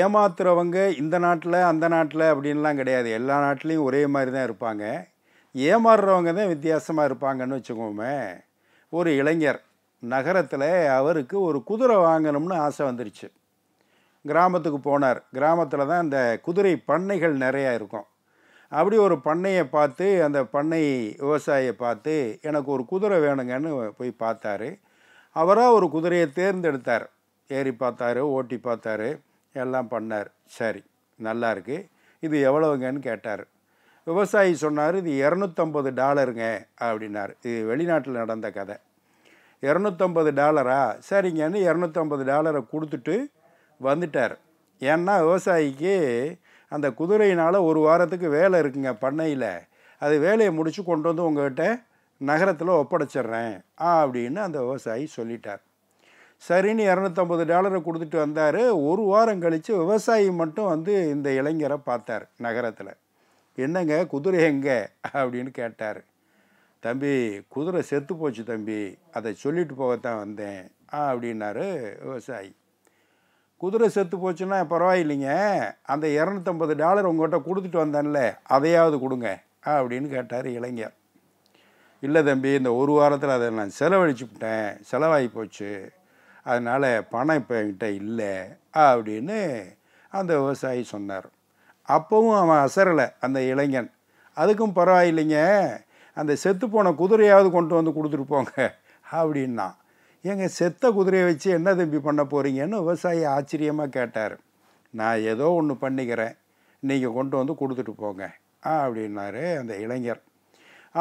ஏமாத்துறவங்க இந்த நாட்டில் அந்த நாட்டில் அப்படின்லாம் கிடையாது எல்லா நாட்டிலையும் ஒரே மாதிரி தான் இருப்பாங்க ஏமாறுறவங்க தான் வித்தியாசமாக இருப்பாங்கன்னு வச்சுக்கோமே ஒரு இளைஞர் நகரத்தில் அவருக்கு ஒரு குதிரை வாங்கணும்னு ஆசை வந்துருச்சு கிராமத்துக்கு போனார் கிராமத்தில் தான் இந்த குதிரை பண்ணைகள் நிறையா இருக்கும் அப்படி ஒரு பண்ணையை பார்த்து அந்த பண்ணை விவசாயியை பார்த்து எனக்கு ஒரு குதிரை வேணுங்கன்னு போய் பார்த்தாரு அவராக ஒரு குதிரையை தேர்ந்தெடுத்தார் ஏறி பார்த்தாரு ஓட்டி பார்த்தாரு எல்லாம் பண்ணார் சரி நல்லா இருக்குது இது எவ்வளவுங்கன்னு கேட்டார் விவசாயி சொன்னார் இது இரநூத்தம்பது டாலருங்க அப்படின்னார் இது வெளிநாட்டில் நடந்த கதை இரநூத்தம்பது டாலரா சரிங்கன்னு இரநூத்தம்பது டாலரை கொடுத்துட்டு வந்துட்டார் ஏன்னா விவசாயிக்கு அந்த குதிரையினால் ஒரு வாரத்துக்கு வேலை இருக்குங்க பண்ணையில் அது வேலையை முடித்து கொண்டு வந்து உங்கள்கிட்ட நகரத்தில் ஒப்படைச்சிட்றேன் அப்படின்னு அந்த விவசாயி சொல்லிட்டார் சரின்னு இரநூத்தம்பது டாலரை கொடுத்துட்டு வந்தார் ஒரு வாரம் கழித்து விவசாயி மட்டும் வந்து இந்த இளைஞரை பார்த்தார் நகரத்தில் என்னங்க குதிரை எங்கே அப்படின்னு கேட்டார் தம்பி குதிரை செத்து போச்சு தம்பி அதை சொல்லிட்டு போகத்தான் வந்தேன் அப்படின்னாரு விவசாயி குதிரை செத்து போச்சுன்னா பரவாயில்லைங்க அந்த இரநூத்தம்பது டாலர் உங்கள்கிட்ட கொடுத்துட்டு வந்தேன்ல அதையாவது கொடுங்க அப்படின்னு கேட்டார் இளைஞர் இல்லை தம்பி இந்த ஒரு வாரத்தில் அதை நான் செலவழிச்சுப்பிட்டேன் செலவாகி போச்சு அதனால் பணம் இப்போ என்கிட்ட இல்லை அப்படின்னு அந்த விவசாயி சொன்னார் அப்போவும் அவன் அசரலை அந்த இளைஞன் அதுக்கும் பரவாயில்லைங்க அந்த செத்து போன குதிரையாவது கொண்டு வந்து கொடுத்துருப்போங்க அப்படின்னா எங்கள் செத்த குதிரையை வச்சு என்ன திரும்பி பண்ண போகிறீங்கன்னு விவசாயி ஆச்சரியமாக கேட்டார் நான் ஏதோ ஒன்று பண்ணிக்கிறேன் நீங்கள் கொண்டு வந்து கொடுத்துட்டு போங்க அப்படின்னாரு அந்த இளைஞர்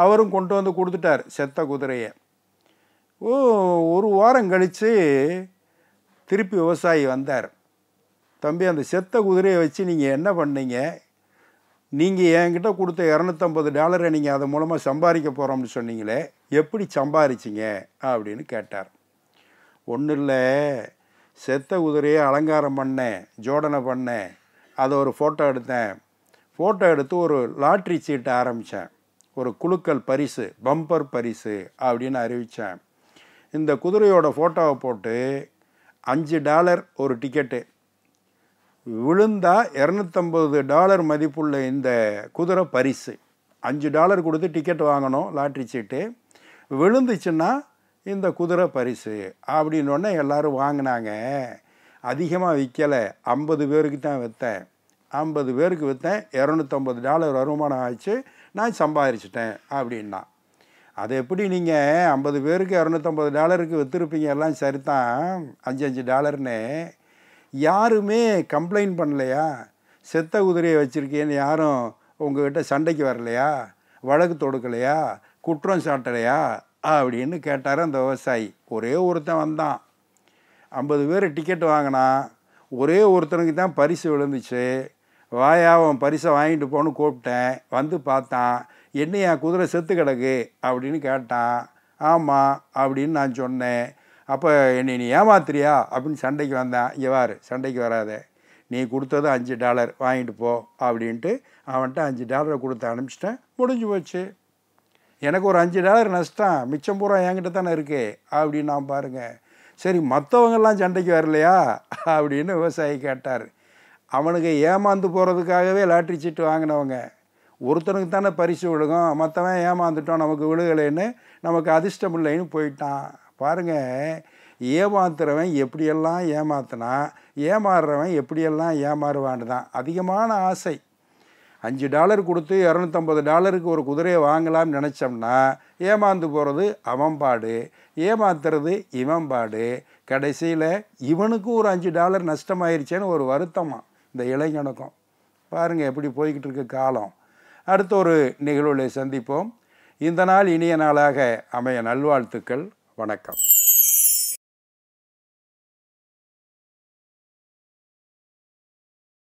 அவரும் கொண்டு வந்து கொடுத்துட்டார் செத்த குதிரையை ஒரு வாரம் கழித்து திருப்பி விவசாயி வந்தார் தம்பி அந்த செத்த குதிரையை வச்சு நீங்கள் என்ன பண்ணீங்க நீங்கள் என்கிட்ட கொடுத்த இரநூத்தம்பது டாலரை நீங்கள் அது மூலமாக சம்பாதிக்க போகிறோம்னு சொன்னீங்களே எப்படி சம்பாரிச்சிங்க அப்படின்னு கேட்டார் ஒன்றும் இல்லை செத்த குதிரையை அலங்காரம் பண்ணேன் ஜோடனை பண்ணேன் அதை ஒரு ஃபோட்டோ எடுத்தேன் ஃபோட்டோ எடுத்து ஒரு லாட்ரி சீட்டை ஆரம்பித்தேன் ஒரு குழுக்கள் பரிசு பம்பர் பரிசு அப்படின்னு அறிவித்தேன் இந்த குதிரையோட ஃபோட்டோவை போட்டு அஞ்சு டாலர் ஒரு டிக்கெட்டு விழுந்தால் இரநூத்தம்பது டாலர் மதிப்புள்ள இந்த குதிரை பரிசு அஞ்சு டாலர் கொடுத்து டிக்கெட் வாங்கணும் லாட்ரி சீட்டு விழுந்துச்சுன்னா இந்த குதிரை பரிசு அப்படின்னோடனே எல்லோரும் வாங்கினாங்க அதிகமாக விற்கலை ஐம்பது பேருக்கு தான் விற்றேன் ஐம்பது பேருக்கு விற்றேன் இரநூத்தம்பது டாலர் வருமானம் ஆச்சு நான் சம்பாதிச்சிட்டேன் அப்படின்னா அதை எப்படி நீங்கள் ஐம்பது பேருக்கு இரநூத்தம்பது டாலருக்கு விற்றுருப்பீங்க எல்லாம் சரிதான் அஞ்சு அஞ்சு டாலர்னு யாருமே கம்ப்ளைண்ட் பண்ணலையா செத்த குதிரையை வச்சுருக்கேன்னு யாரும் உங்ககிட்ட சண்டைக்கு வரலையா வழக்கு தொடுக்கலையா குற்றம் சாட்டலையா அப்படின்னு கேட்டார் அந்த விவசாயி ஒரே ஒருத்தன் வந்தான் ஐம்பது பேர் டிக்கெட் வாங்கினான் ஒரே ஒருத்தனுக்கு தான் பரிசு விழுந்துச்சு வாயா அவன் பரிசை வாங்கிட்டு போன்னு கூப்பிட்டேன் வந்து பார்த்தான் என் குதிரை செத்து கிடக்கு அப்படின்னு கேட்டான் ஆமாம் அப்படின்னு நான் சொன்னேன் அப்போ என்னை நீ ஏமாத்துறியா அப்படின்னு சண்டைக்கு வந்தான் இவார் சண்டைக்கு வராத நீ கொடுத்தது அஞ்சு டாலர் வாங்கிட்டு போ அப்படின்ட்டு அவன்கிட்ட அஞ்சு டாலரை கொடுத்து அனுப்பிச்சிட்டேன் முடிஞ்சு போச்சு எனக்கு ஒரு அஞ்சு டாலர் நஷ்டம் மிச்சம் பூரா என்கிட்ட தானே இருக்கு அப்படின்னு நான் பாருங்கள் சரி மற்றவங்கெல்லாம் சண்டைக்கு வரலையா அப்படின்னு விவசாயி கேட்டார் அவனுக்கு ஏமாந்து போகிறதுக்காகவே லாட்ரி சீட்டு வாங்கினவங்க ஒருத்தனுக்கு தானே பரிசு விழுகும் மற்றவன் ஏமாந்துட்டோம் நமக்கு விழுகலைன்னு நமக்கு அதிர்ஷ்டம் இல்லைன்னு போயிட்டான் பாருங்கள் ஏமாத்துறவன் எப்படியெல்லாம் ஏமாத்தினா ஏமாறுறவன் எப்படியெல்லாம் ஏமாறுவான்னு தான் அதிகமான ஆசை அஞ்சு டாலர் கொடுத்து இரநூத்தம்பது டாலருக்கு ஒரு குதிரையை வாங்கலாம்னு நினச்சோம்னா ஏமாந்து போகிறது அவன் பாடு ஏமாத்துறது இவன் பாடு கடைசியில் இவனுக்கும் ஒரு அஞ்சு டாலர் நஷ்டமாயிருச்சேன்னு ஒரு வருத்தமாக இந்த இளைஞனுக்கும் பாருங்கள் எப்படி போய்கிட்டு இருக்க காலம் அடுத்த ஒரு நிகழ்வுகளை சந்திப்போம் இந்த நாள் இனிய நாளாக அமைய நல்வாழ்த்துக்கள் வணக்கம்